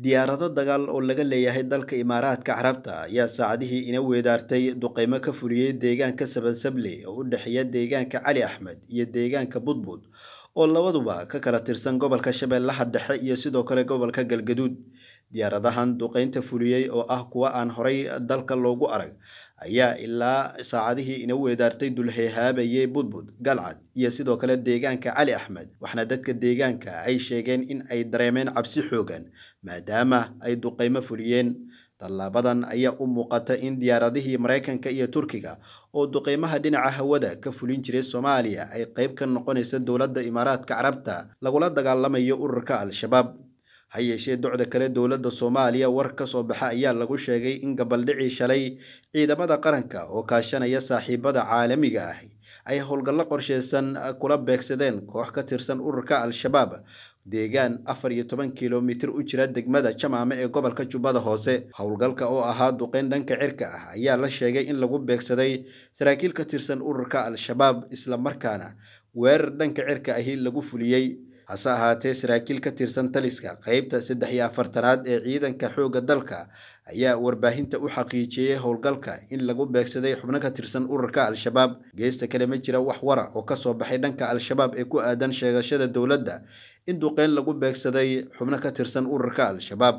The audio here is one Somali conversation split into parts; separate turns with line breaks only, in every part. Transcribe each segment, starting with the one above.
diyaarado dagaal oo laga leeyahay dalka imaaraadka carabta ayaa saacadihii ina weedaartay duqeymo ka fuliyey deegaanka sabansable oo u dhexeeya deegaanka cali axmed iyo deegaanka budbud oo labaduba ka kala tirsan gobolka shabeellaha dhexe iyo sidoo kale gobolka galgaduud diyaaradahan duqaynta fuliyey oo ah kuwa aan horay dalka loogu arag ayaa ilaa saacadihii ina weedaartay dulhehaabayey budbud galcad iyo sidoo kale deegaanka cali axmed waxna dadka deegaanka ay sheegeen in ay dareemeen cabsi xoogan maadaama ay duqeymo fuliyeen tallaabadan ayaa u muuqata in diyaaradihii maraykanka iyo turkiga oo duqeymaha dhinaca hawada ka fulin jiray soomaaliya ay qayb ka noqonaysa dowladda imaaraadka carabta lagula dagaalamayo ururka al-shabaab ha yeeshee docda kale dowladda soomaaliya war ka soo baxa ayaa lagu sheegay in gabaldhicii shalay ciidamada qaranka oo kaashanaya saaxiibada caalamiga ah ay howlgallo qorsheysan ah, kula beegsadeen koox ka tirsan ururka al-shabaab deegaan afar iyo toban kilomitir u jira degmada jamaame ee gobolka jubbada hoose howlgalka oo ahaa duqeyn dhanka cirka ah ayaa la sheegay in lagu beegsaday saraakiil ka tirsan ururka al-shabaab islamarkaana weerar dhanka cirka ahi lagu fuliyey hase ahaatee saraakiil ka tirsan taliska qeybta saddex iyo afartanaad ee ciidanka xoogga dalka ayaa warbaahinta u xaqiijiyey howlgalka in lagu beegsaday xubno ka tirsan ururka al-shabaab geesta kale ma jira wax wara oo kasoo baxay dhanka al-shabaab ee ku aadan sheegashada dowladda in duqeyn lagu beegsaday xubno ka tirsan ururka al-shabaab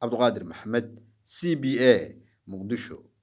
cabduqaadir maxamed c b a muqdisho